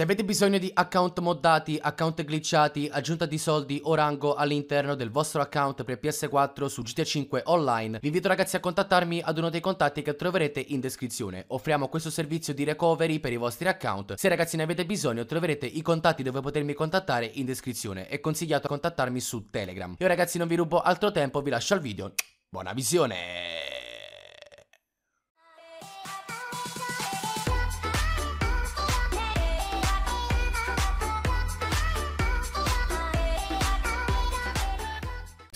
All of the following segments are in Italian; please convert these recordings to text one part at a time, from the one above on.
Se avete bisogno di account moddati, account glitchati, aggiunta di soldi o rango all'interno del vostro account per PS4 su GTA 5 Online, vi invito ragazzi a contattarmi ad uno dei contatti che troverete in descrizione. Offriamo questo servizio di recovery per i vostri account. Se ragazzi ne avete bisogno troverete i contatti dove potermi contattare in descrizione. È consigliato contattarmi su Telegram. Io ragazzi non vi rubo altro tempo, vi lascio al video. Buona visione!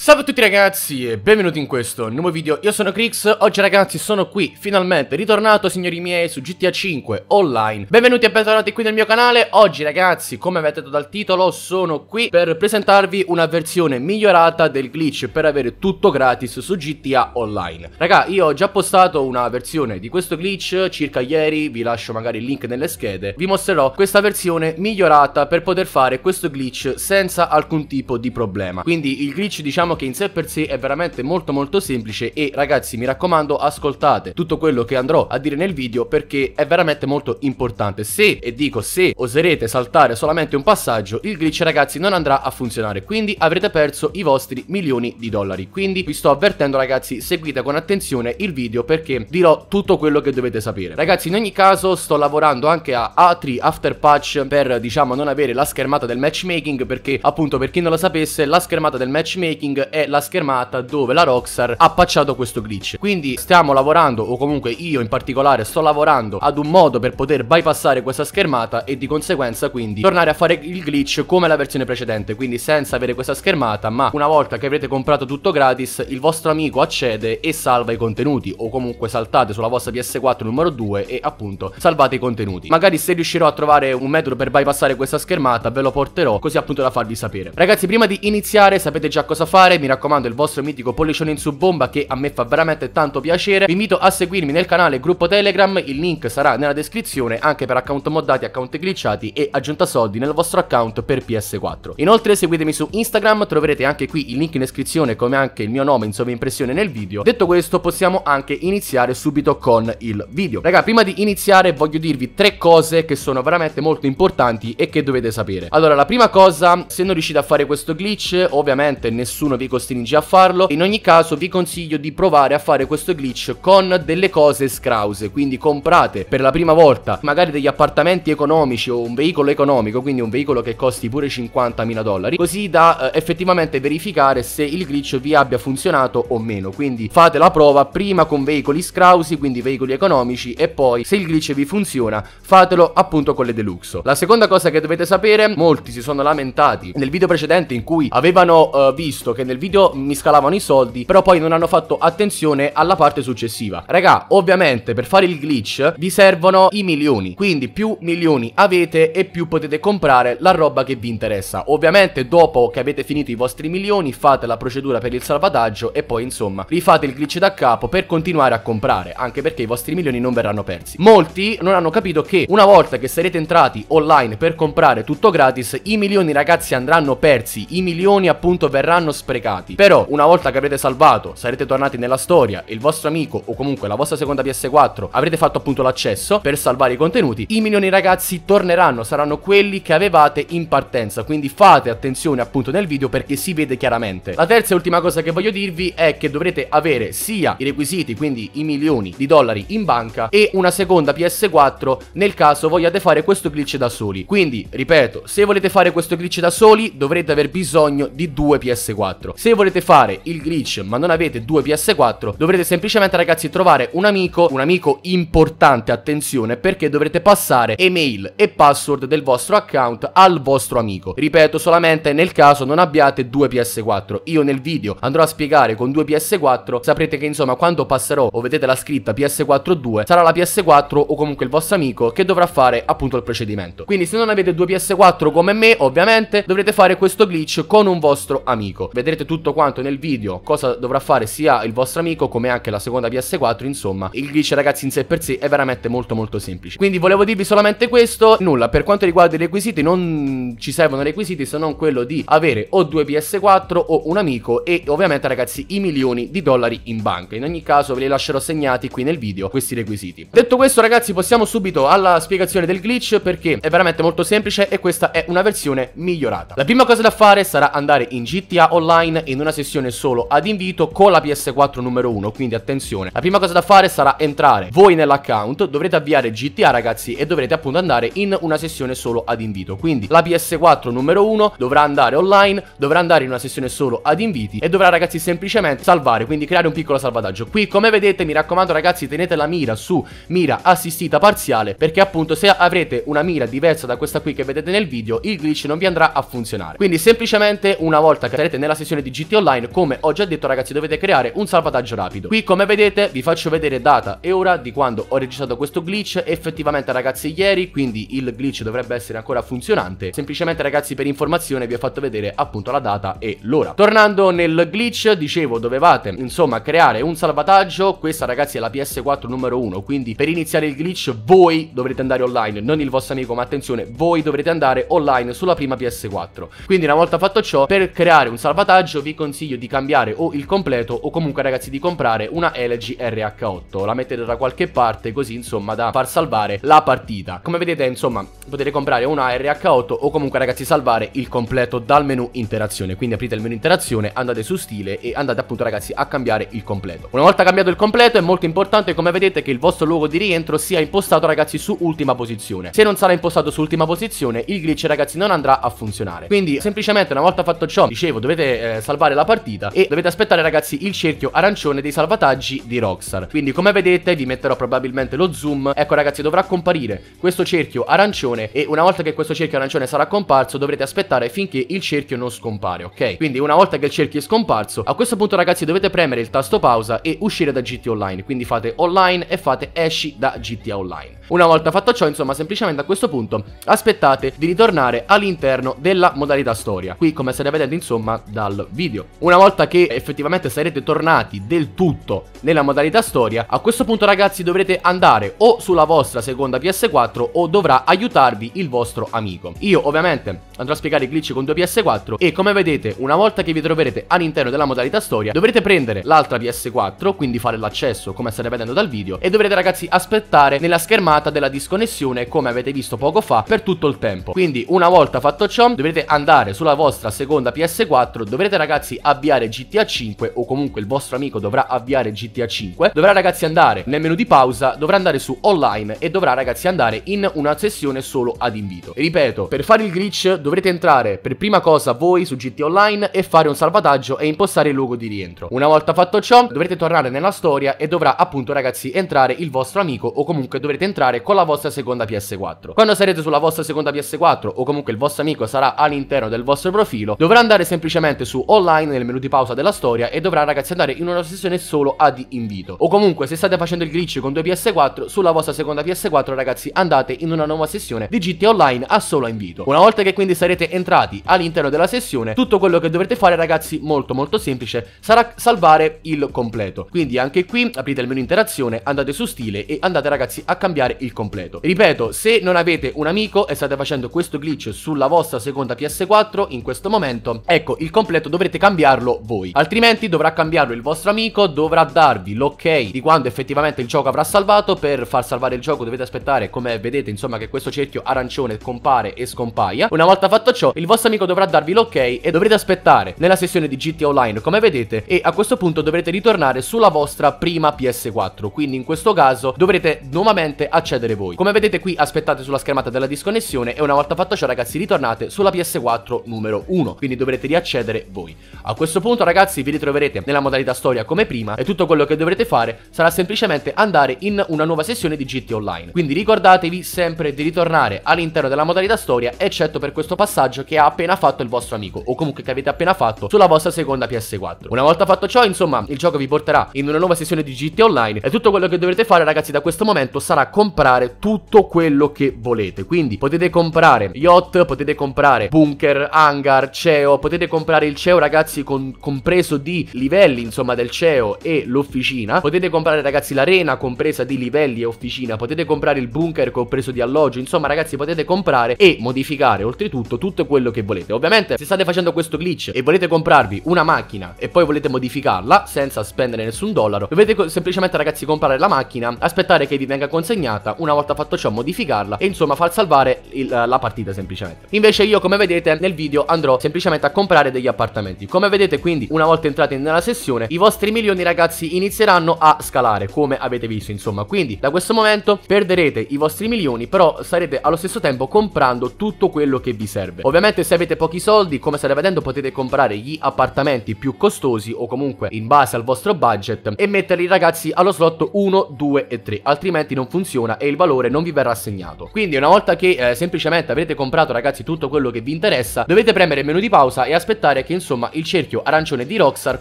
Salve a tutti ragazzi e benvenuti in questo nuovo video, io sono Crix, oggi ragazzi sono qui finalmente ritornato signori miei su GTA 5 online Benvenuti e bentornati qui nel mio canale, oggi ragazzi come avete detto dal titolo sono qui per presentarvi una versione migliorata del glitch per avere tutto gratis su GTA online Raga io ho già postato una versione di questo glitch circa ieri, vi lascio magari il link nelle schede Vi mostrerò questa versione migliorata per poter fare questo glitch senza alcun tipo di problema Quindi il glitch diciamo diciamo che in sé per sé è veramente molto molto semplice e ragazzi mi raccomando ascoltate tutto quello che andrò a dire nel video perché è veramente molto importante. Se, e dico se, oserete saltare solamente un passaggio, il glitch ragazzi non andrà a funzionare, quindi avrete perso i vostri milioni di dollari. Quindi vi sto avvertendo ragazzi, seguite con attenzione il video perché dirò tutto quello che dovete sapere. Ragazzi in ogni caso sto lavorando anche a altri After Patch per diciamo non avere la schermata del matchmaking perché appunto per chi non lo sapesse la schermata del matchmaking è la schermata dove la Rockstar ha patchato questo glitch. Quindi stiamo lavorando, o comunque io in particolare sto lavorando ad un modo per poter bypassare questa schermata e di conseguenza quindi tornare a fare il glitch come la versione precedente, quindi senza avere questa schermata, ma una volta che avrete comprato tutto gratis, il vostro amico accede e salva i contenuti o comunque saltate sulla vostra PS4 numero 2 e appunto salvate i contenuti. Magari se riuscirò a trovare un metodo per bypassare questa schermata ve lo porterò così appunto da farvi sapere. Ragazzi, prima di iniziare sapete già cosa fare, commentare, mi raccomando il vostro mitico pollicione in su bomba che a me fa veramente tanto piacere. Vi invito a seguirmi nel canale gruppo Telegram, il link sarà nella descrizione anche per account moddati, account glitchati e aggiunta soldi nel vostro account per PS4. Inoltre seguitemi su Instagram, troverete anche qui il link in descrizione come anche il mio nome in sovraimpressione nel video. Detto questo possiamo anche iniziare subito con il video. Raga, prima di iniziare voglio dirvi tre cose che sono veramente molto importanti e che dovete sapere. Allora, la prima cosa, se non riuscite a fare questo glitch, ovviamente nessuno vi vi costringe a farlo. In ogni caso vi consiglio di provare a fare questo glitch con delle cose scrause, quindi comprate per la prima volta magari degli appartamenti economici o un veicolo economico, quindi un veicolo che costi pure 50.000 dollari, così da eh, effettivamente verificare se il glitch vi abbia funzionato o meno. Quindi fate la prova prima con veicoli scrausi, quindi veicoli economici e poi se il glitch vi funziona fatelo appunto con le deluxe. La seconda cosa che dovete sapere, molti si sono lamentati nel video precedente in cui avevano eh, visto che nel del video mi scalavano i soldi, però poi non hanno fatto attenzione alla parte successiva. Raga, ovviamente per fare il glitch vi servono i milioni, quindi più milioni avete e più potete comprare la roba che vi interessa. Ovviamente dopo che avete finito i vostri milioni fate la procedura per il salvataggio e poi insomma rifate il glitch da capo per continuare a comprare, anche perché i vostri milioni non verranno persi. Molti non hanno capito che una volta che sarete entrati online per comprare tutto gratis, i milioni ragazzi andranno persi, i milioni appunto verranno sprecati peccati. Però una volta che avrete salvato, sarete tornati nella storia, il vostro amico o comunque la vostra seconda PS4 avrete fatto appunto l'accesso per salvare i contenuti, i milioni ragazzi torneranno, saranno quelli che avevate in partenza, quindi fate attenzione appunto nel video perché si vede chiaramente. La terza e ultima cosa che voglio dirvi è che dovrete avere sia i requisiti, quindi i milioni di dollari in banca e una seconda PS4 nel caso vogliate fare questo glitch da soli. Quindi, ripeto, se volete fare questo glitch da soli dovrete aver bisogno di due PS4. Se volete fare il glitch ma non avete due PS4, dovrete semplicemente ragazzi trovare un amico, un amico importante, attenzione, perché dovrete passare email e password del vostro account al vostro amico. Ripeto solamente nel caso non abbiate due PS4. Io nel video andrò a spiegare con due PS4, saprete che insomma quando passerò o vedete la scritta PS4 2 sarà la PS4 o comunque il vostro amico che dovrà fare appunto il procedimento. Quindi se non avete due PS4 come me, ovviamente dovrete fare questo glitch con un vostro amico. Vedrete Vedrete tutto quanto nel video cosa dovrà fare sia il vostro amico come anche la seconda PS4 insomma il glitch ragazzi in sé per sé è veramente molto molto semplice Quindi volevo dirvi solamente questo nulla per quanto riguarda i requisiti non ci servono requisiti se non quello di avere o due PS4 o un amico e ovviamente ragazzi i milioni di dollari in banca In ogni caso ve li lascerò segnati qui nel video questi requisiti Detto questo ragazzi possiamo subito alla spiegazione del glitch perché è veramente molto semplice e questa è una versione migliorata La prima cosa da fare sarà andare in GTA Online online in una sessione solo ad invito con la PS4 numero 1, quindi attenzione. La prima cosa da fare sarà entrare voi nell'account, dovrete avviare GTA ragazzi e dovrete appunto andare in una sessione solo ad invito, quindi la PS4 numero 1 dovrà andare online, dovrà andare in una sessione solo ad inviti e dovrà ragazzi semplicemente salvare, quindi creare un piccolo salvataggio. Qui come vedete mi raccomando ragazzi tenete la mira su mira assistita parziale perché appunto se avrete una mira diversa da questa qui che vedete nel video il glitch non vi andrà a funzionare. Quindi semplicemente una volta che sarete nella sessione versione di GT Online come ho già detto ragazzi dovete creare un salvataggio rapido qui come vedete vi faccio vedere data e ora di quando ho registrato questo glitch effettivamente ragazzi ieri quindi il glitch dovrebbe essere ancora funzionante semplicemente ragazzi per informazione vi ho fatto vedere appunto la data e l'ora tornando nel glitch dicevo dovevate insomma creare un salvataggio questa ragazzi è la PS4 numero 1 quindi per iniziare il glitch voi dovrete andare online non il vostro amico ma attenzione voi dovrete andare online sulla prima PS4 quindi una volta fatto ciò per creare un salvataggio viaggio vi consiglio di cambiare o il completo o comunque ragazzi di comprare una LG RH8 la mettete da qualche parte così insomma da far salvare la partita come vedete insomma potete comprare una RH8 o comunque ragazzi salvare il completo dal menu interazione quindi aprite il menu interazione andate su stile e andate appunto ragazzi a cambiare il completo una volta cambiato il completo è molto importante come vedete che il vostro luogo di rientro sia impostato ragazzi su ultima posizione se non sarà impostato su ultima posizione il glitch ragazzi non andrà a funzionare quindi semplicemente una volta fatto ciò dicevo dovete eh, salvare la partita e dovete aspettare ragazzi il cerchio arancione dei salvataggi di Rockstar. Quindi come vedete vi metterò probabilmente lo zoom, ecco ragazzi dovrà comparire questo cerchio arancione e una volta che questo cerchio arancione sarà comparso dovrete aspettare finché il cerchio non scompare, ok? Quindi una volta che il cerchio è scomparso, a questo punto ragazzi dovete premere il tasto pausa e uscire da GT Online, quindi fate online e fate esci da GTA Online. Una volta fatto ciò, insomma, semplicemente a questo punto aspettate di ritornare all'interno della modalità storia. Qui, come state vedendo, insomma, dal video. Una volta che effettivamente sarete tornati del tutto nella modalità storia, a questo punto ragazzi dovrete andare o sulla vostra seconda PS4 o dovrà aiutarvi il vostro amico. Io ovviamente andrò a spiegare i glitch con due PS4 e come vedete una volta che vi troverete all'interno della modalità storia dovrete prendere l'altra PS4, quindi fare l'accesso come state vedendo dal video e dovrete ragazzi aspettare nella schermata della disconnessione come avete visto poco fa per tutto il tempo. Quindi una volta fatto ciò dovrete andare sulla vostra seconda PS4, dovrete dovete ragazzi avviare GTA 5 o comunque il vostro amico dovrà avviare GTA 5, dovrà ragazzi andare nel menu di pausa, dovrà andare su online e dovrà ragazzi andare in una sessione solo ad invito. E ripeto, per fare il glitch dovrete entrare per prima cosa voi su GTA Online e fare un salvataggio e impostare il luogo di rientro. Una volta fatto ciò dovrete tornare nella storia e dovrà appunto ragazzi entrare il vostro amico o comunque dovrete entrare con la vostra seconda PS4. Quando sarete sulla vostra seconda PS4 o comunque il vostro amico sarà all'interno del vostro profilo dovrà andare semplicemente su su online nel menu di pausa della storia e dovrà ragazzi andare in una sessione solo ad invito. O comunque se state facendo il glitch con due PS4 sulla vostra seconda PS4 ragazzi andate in una nuova sessione di GT Online a solo invito. Una volta che quindi sarete entrati all'interno della sessione tutto quello che dovrete fare ragazzi molto molto semplice sarà salvare il completo. Quindi anche qui aprite il menu interazione, andate su stile e andate ragazzi a cambiare il completo. Ripeto se non avete un amico e state facendo questo glitch sulla vostra seconda PS4 in questo momento ecco il completo detto dovrete cambiarlo voi. Altrimenti dovrà cambiarlo il vostro amico, dovrà darvi l'ok di quando effettivamente il gioco avrà salvato. Per far salvare il gioco dovete aspettare, come vedete, insomma, che questo cerchio arancione compare e scompaia. Una volta fatto ciò, il vostro amico dovrà darvi l'ok e dovrete aspettare nella sessione di GTA Online, come vedete, e a questo punto dovrete ritornare sulla vostra prima PS4. Quindi in questo caso dovrete nuovamente accedere voi. Come vedete qui aspettate sulla schermata della disconnessione e una volta fatto ciò ragazzi ritornate sulla PS4 numero 1. Quindi dovrete riaccedere voi. A questo punto ragazzi vi ritroverete nella modalità storia come prima e tutto quello che dovrete fare sarà semplicemente andare in una nuova sessione di GT Online. Quindi ricordatevi sempre di ritornare all'interno della modalità storia eccetto per questo passaggio che ha appena fatto il vostro amico o comunque che avete appena fatto sulla vostra seconda PS4. Una volta fatto ciò insomma il gioco vi porterà in una nuova sessione di GT Online e tutto quello che dovrete fare ragazzi da questo momento sarà comprare tutto quello che volete. Quindi potete comprare yacht, potete comprare bunker, hangar, CEO, potete comprare il CEO ragazzi con, compreso di livelli insomma del CEO e l'officina potete comprare ragazzi l'arena compresa di livelli e officina potete comprare il bunker compreso di alloggio insomma ragazzi potete comprare e modificare oltretutto tutto quello che volete ovviamente se state facendo questo glitch e volete comprarvi una macchina e poi volete modificarla senza spendere nessun dollaro dovete semplicemente ragazzi comprare la macchina aspettare che vi venga consegnata una volta fatto ciò modificarla e insomma far salvare il, la partita semplicemente invece io come vedete nel video andrò semplicemente a comprare degli appartamenti trattamenti. Come vedete quindi una volta entrati nella sessione i vostri milioni ragazzi inizieranno a scalare come avete visto insomma quindi da questo momento perderete i vostri milioni però sarete allo stesso tempo comprando tutto quello che vi serve. Ovviamente se avete pochi soldi come state vedendo potete comprare gli appartamenti più costosi o comunque in base al vostro budget e metterli ragazzi allo slot 1, 2 e 3 altrimenti non funziona e il valore non vi verrà assegnato. Quindi una volta che eh, semplicemente avrete comprato ragazzi tutto quello che vi interessa dovete premere il menu di pausa e aspettare che insomma insomma il cerchio arancione di Rockstar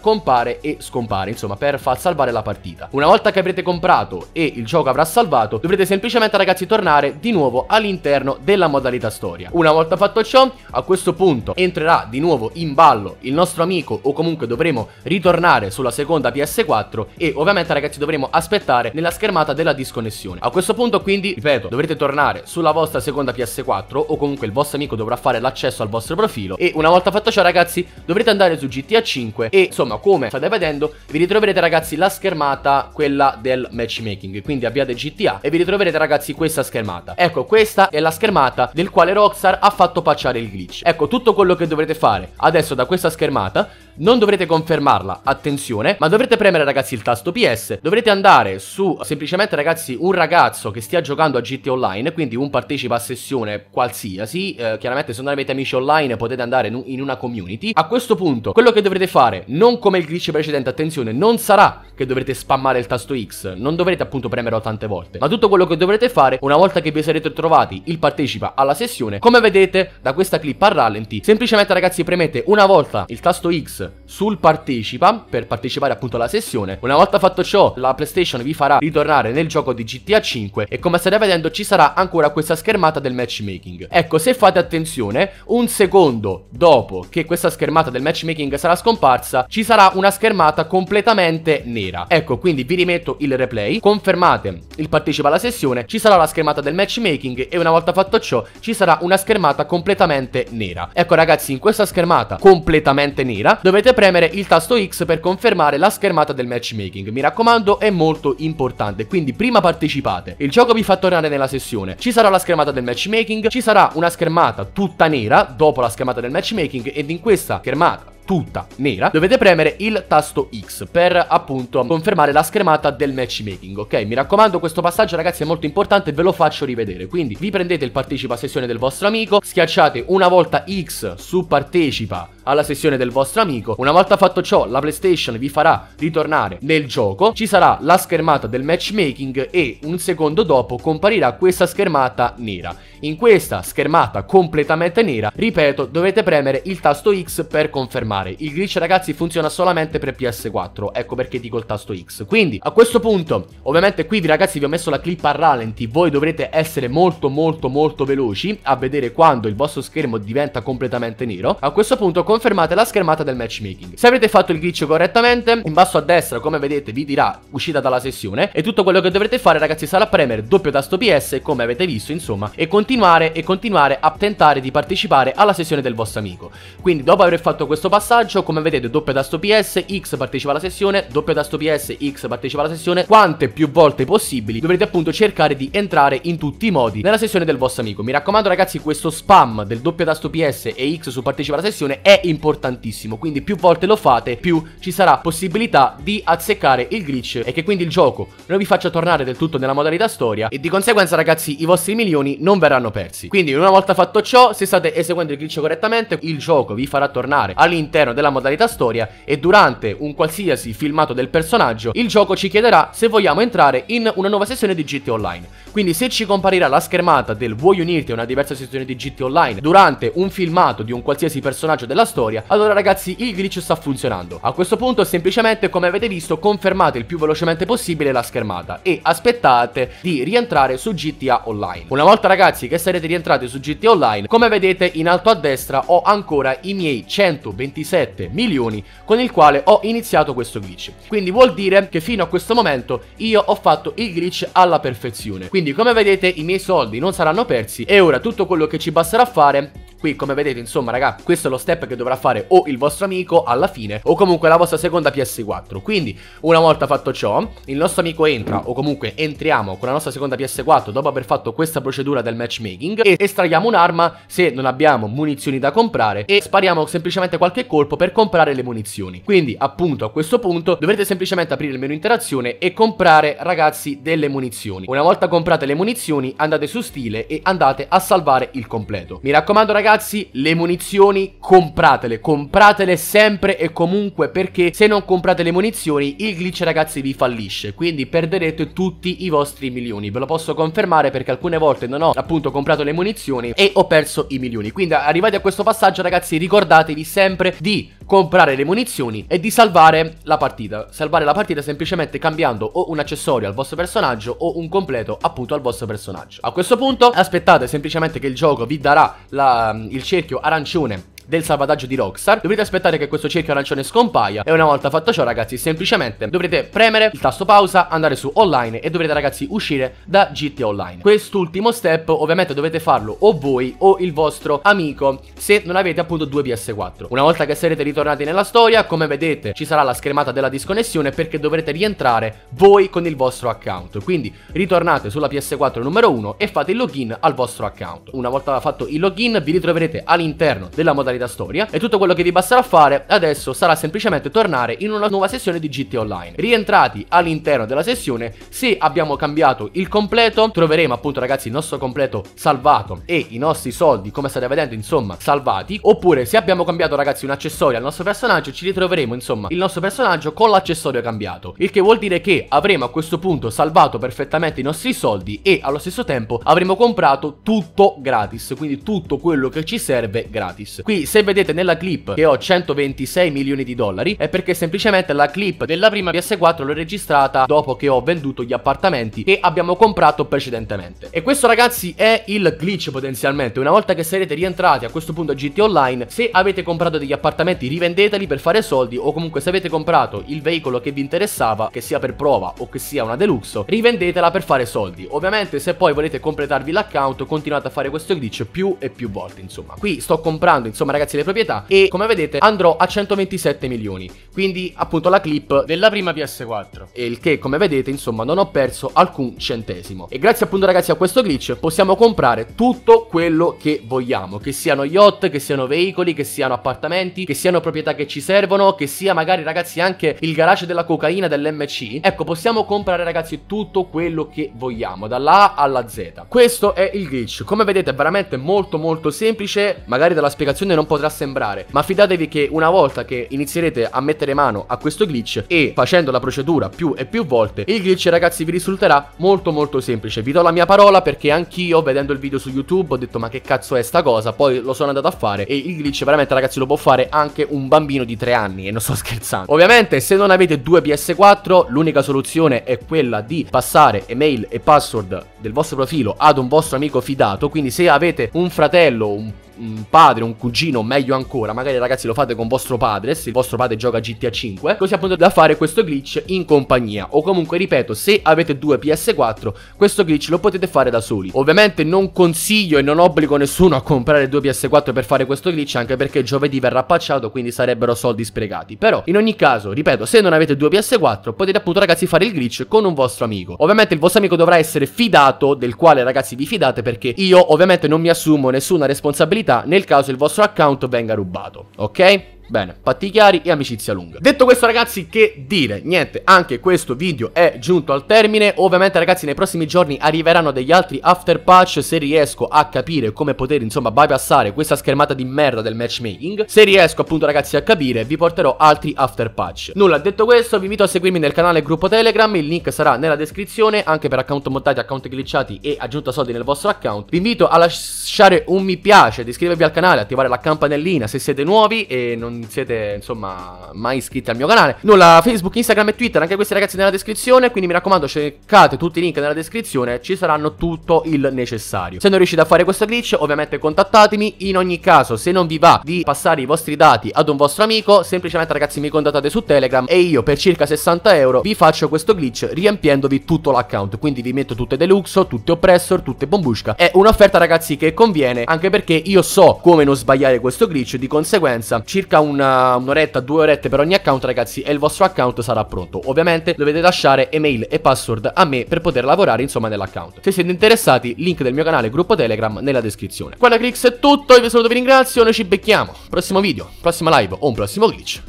compare e scompare, insomma per far salvare la partita. Una volta che avrete comprato e il gioco avrà salvato, dovrete semplicemente ragazzi tornare di nuovo all'interno della modalità storia. Una volta fatto ciò, a questo punto entrerà di nuovo in ballo il nostro amico o comunque dovremo ritornare sulla seconda PS4 e ovviamente ragazzi dovremo aspettare nella schermata della disconnessione. A questo punto quindi, ripeto, dovrete tornare sulla vostra seconda PS4 o comunque il vostro amico dovrà fare l'accesso al vostro profilo e una volta fatto ciò ragazzi dovrete dovrete andare su GTA 5 e insomma come state vedendo vi ritroverete ragazzi la schermata quella del matchmaking quindi abbiate GTA e vi ritroverete ragazzi questa schermata ecco questa è la schermata del quale Rockstar ha fatto pacciare il glitch ecco tutto quello che dovrete fare adesso da questa schermata non dovrete confermarla, attenzione, ma dovrete premere ragazzi il tasto PS, dovrete andare su semplicemente ragazzi un ragazzo che stia giocando a GT Online, quindi un partecipa a sessione qualsiasi, eh, chiaramente se non avete amici online potete andare in una community, a questo punto quello che dovrete fare, non come il glitch precedente, attenzione, non sarà che dovrete spammare il tasto X, non dovrete appunto premerlo tante volte, ma tutto quello che dovrete fare una volta che vi sarete trovati il partecipa alla sessione, come vedete da questa clip a rallenti, semplicemente ragazzi premete una volta il tasto X sul partecipa per partecipare appunto alla sessione. Una volta fatto ciò, la PlayStation vi farà ritornare nel gioco di GTA 5 e come state vedendo ci sarà ancora questa schermata del matchmaking. Ecco, se fate attenzione, un secondo dopo che questa schermata del matchmaking sarà scomparsa, ci sarà una schermata completamente nera. Ecco, quindi vi rimetto il replay, confermate il partecipa alla sessione, ci sarà la schermata del matchmaking e una volta fatto ciò ci sarà una schermata completamente nera. Ecco ragazzi, in questa schermata completamente nera dove dovete premere il tasto X per confermare la schermata del matchmaking. Mi raccomando, è molto importante, quindi prima partecipate. Il gioco vi fa tornare nella sessione. Ci sarà la schermata del matchmaking, ci sarà una schermata tutta nera dopo la schermata del matchmaking ed in questa schermata tutta nera, dovete premere il tasto X per appunto confermare la schermata del matchmaking, ok? Mi raccomando questo passaggio ragazzi è molto importante, ve lo faccio rivedere, quindi vi prendete il partecipa sessione del vostro amico, schiacciate una volta X su partecipa alla sessione del vostro amico. Una volta fatto ciò, la PlayStation vi farà ritornare nel gioco, ci sarà la schermata del matchmaking e un secondo dopo comparirà questa schermata nera. In questa schermata completamente nera, ripeto, dovete premere il tasto X per confermare. Il glitch ragazzi funziona solamente per PS4, ecco perché dico il tasto X. Quindi a questo punto, ovviamente qui ragazzi vi ho messo la clip a ralenti. voi dovrete essere molto molto molto veloci a vedere quando il vostro schermo diventa completamente nero. A questo punto confermate la schermata del matchmaking. Se avete fatto il glitch correttamente, in basso a destra, come vedete, vi dirà uscita dalla sessione e tutto quello che dovrete fare, ragazzi, sarà premere doppio tasto PS, come avete visto, insomma, e continuare e continuare a tentare di partecipare alla sessione del vostro amico. Quindi, dopo aver fatto questo passaggio, come vedete, doppio tasto PS, X partecipa alla sessione, doppio tasto PS, X partecipa alla sessione, quante più volte possibili, dovrete appunto cercare di entrare in tutti i modi nella sessione del vostro amico. Mi raccomando, ragazzi, questo spam del doppio tasto PS e X su partecipa alla sessione è importantissimo, quindi più volte lo fate, più ci sarà possibilità di azzeccare il glitch e che quindi il gioco non vi faccia tornare del tutto nella modalità storia e di conseguenza ragazzi i vostri milioni non verranno persi. Quindi una volta fatto ciò, se state eseguendo il glitch correttamente, il gioco vi farà tornare all'interno della modalità storia e durante un qualsiasi filmato del personaggio, il gioco ci chiederà se vogliamo entrare in una nuova sessione di GT Online. Quindi se ci comparirà la schermata del vuoi unirti a una diversa sessione di GT Online durante un filmato di un qualsiasi personaggio della storia, storia Allora ragazzi il glitch sta funzionando A questo punto semplicemente come avete visto confermate il più velocemente possibile la schermata E aspettate di rientrare su GTA Online Una volta ragazzi che sarete rientrati su GTA Online Come vedete in alto a destra ho ancora i miei 127 milioni Con il quale ho iniziato questo glitch Quindi vuol dire che fino a questo momento io ho fatto il glitch alla perfezione Quindi come vedete i miei soldi non saranno persi E ora tutto quello che ci basterà fare Qui come vedete insomma raga questo è lo step che dovrà fare o il vostro amico alla fine o comunque la vostra seconda PS4 Quindi una volta fatto ciò il nostro amico entra o comunque entriamo con la nostra seconda PS4 dopo aver fatto questa procedura del matchmaking E estraiamo un'arma se non abbiamo munizioni da comprare e spariamo semplicemente qualche colpo per comprare le munizioni Quindi appunto a questo punto dovrete semplicemente aprire il menu interazione e comprare ragazzi delle munizioni Una volta comprate le munizioni andate su stile e andate a salvare il completo Mi raccomando ragazzi ragazzi, le munizioni compratele, compratele sempre e comunque perché se non comprate le munizioni il glitch ragazzi vi fallisce, quindi perderete tutti i vostri milioni. Ve lo posso confermare perché alcune volte non ho appunto comprato le munizioni e ho perso i milioni. Quindi arrivati a questo passaggio ragazzi ricordatevi sempre di comprare le munizioni e di salvare la partita. Salvare la partita semplicemente cambiando o un accessorio al vostro personaggio o un completo appunto al vostro personaggio. A questo punto aspettate semplicemente che il gioco vi darà la, il cerchio arancione del salvataggio di Rockstar Dovrete aspettare che questo cerchio arancione scompaia E una volta fatto ciò ragazzi semplicemente dovrete premere il tasto pausa Andare su online e dovrete ragazzi uscire da GT Online Quest'ultimo step ovviamente dovete farlo o voi o il vostro amico Se non avete appunto due PS4 Una volta che sarete ritornati nella storia come vedete ci sarà la schermata della disconnessione Perché dovrete rientrare voi con il vostro account Quindi ritornate sulla PS4 numero 1 e fate il login al vostro account Una volta fatto il login vi ritroverete all'interno della modalità solita storia e tutto quello che vi basterà fare adesso sarà semplicemente tornare in una nuova sessione di GT Online. Rientrati all'interno della sessione, se abbiamo cambiato il completo, troveremo appunto ragazzi il nostro completo salvato e i nostri soldi, come state vedendo, insomma, salvati, oppure se abbiamo cambiato ragazzi un accessorio al nostro personaggio, ci ritroveremo insomma il nostro personaggio con l'accessorio cambiato, il che vuol dire che avremo a questo punto salvato perfettamente i nostri soldi e allo stesso tempo avremo comprato tutto gratis, quindi tutto quello che ci serve gratis. Qui se vedete nella clip che ho 126 milioni di dollari è perché semplicemente la clip della prima PS4 l'ho registrata dopo che ho venduto gli appartamenti che abbiamo comprato precedentemente. E questo ragazzi è il glitch potenzialmente. Una volta che sarete rientrati a questo punto a GT Online, se avete comprato degli appartamenti rivendeteli per fare soldi o comunque se avete comprato il veicolo che vi interessava, che sia per prova o che sia una deluxe, rivendetela per fare soldi. Ovviamente se poi volete completarvi l'account continuate a fare questo glitch più e più volte insomma. Qui sto comprando insomma ragazzi le proprietà e come vedete andrò a 127 milioni quindi appunto la clip della prima PS4 e il che come vedete insomma non ho perso alcun centesimo e grazie appunto ragazzi a questo glitch possiamo comprare tutto quello che vogliamo che siano yacht che siano veicoli che siano appartamenti che siano proprietà che ci servono che sia magari ragazzi anche il garage della cocaina dell'MC ecco possiamo comprare ragazzi tutto quello che vogliamo dalla A alla Z questo è il glitch come vedete è veramente molto molto semplice magari dalla spiegazione non non potrà sembrare, ma fidatevi che una volta che inizierete a mettere mano a questo glitch e facendo la procedura più e più volte, il glitch ragazzi vi risulterà molto molto semplice. Vi do la mia parola perché anch'io vedendo il video su YouTube ho detto ma che cazzo è sta cosa, poi lo sono andato a fare e il glitch veramente ragazzi lo può fare anche un bambino di 3 anni e non sto scherzando. Ovviamente se non avete due PS4 l'unica soluzione è quella di passare email e password del vostro profilo ad un vostro amico fidato, quindi se avete un fratello, un un padre, un cugino, meglio ancora, magari ragazzi lo fate con vostro padre, se il vostro padre gioca GTA 5, così appunto da fare questo glitch in compagnia. O comunque, ripeto, se avete due PS4, questo glitch lo potete fare da soli. Ovviamente non consiglio e non obbligo nessuno a comprare due PS4 per fare questo glitch, anche perché giovedì verrà pacciato, quindi sarebbero soldi sprecati. Però, in ogni caso, ripeto, se non avete due PS4, potete appunto ragazzi fare il glitch con un vostro amico. Ovviamente il vostro amico dovrà essere fidato, del quale ragazzi vi fidate, perché io ovviamente non mi assumo nessuna responsabilità opportunità nel caso il vostro account venga rubato, ok? Bene, patti chiari e amicizia lunga. Detto questo ragazzi, che dire? Niente, anche questo video è giunto al termine. Ovviamente ragazzi, nei prossimi giorni arriveranno degli altri after patch se riesco a capire come poter insomma bypassare questa schermata di merda del matchmaking. Se riesco appunto ragazzi a capire, vi porterò altri after patch. Nulla, detto questo, vi invito a seguirmi nel canale gruppo Telegram, il link sarà nella descrizione anche per account montati, account glitchati e aggiunta soldi nel vostro account. Vi invito a lasciare un mi piace, ad iscrivervi al canale, attivare la campanellina se siete nuovi e non non siete insomma mai iscritti al mio canale. Nulla, Facebook, Instagram e Twitter, anche questi ragazzi nella descrizione, quindi mi raccomando cercate tutti i link nella descrizione, ci saranno tutto il necessario. Se non riuscite a fare questo glitch ovviamente contattatemi, in ogni caso se non vi va di passare i vostri dati ad un vostro amico, semplicemente ragazzi mi contattate su Telegram e io per circa 60 euro vi faccio questo glitch riempiendovi tutto l'account, quindi vi metto tutte deluxe, tutte Oppressor, tutte Bombushka, è un'offerta ragazzi che conviene anche perché io so come non sbagliare questo glitch, di conseguenza circa un una, un'oretta, due orette per ogni account ragazzi e il vostro account sarà pronto. Ovviamente dovete lasciare email e password a me per poter lavorare insomma nell'account. Se siete interessati, link del mio canale, gruppo Telegram nella descrizione. Qua da Crix è tutto, io vi saluto, vi ringrazio, noi ci becchiamo. Prossimo video, prossima live o un prossimo glitch.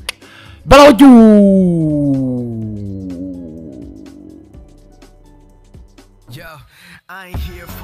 Bello! Yeah,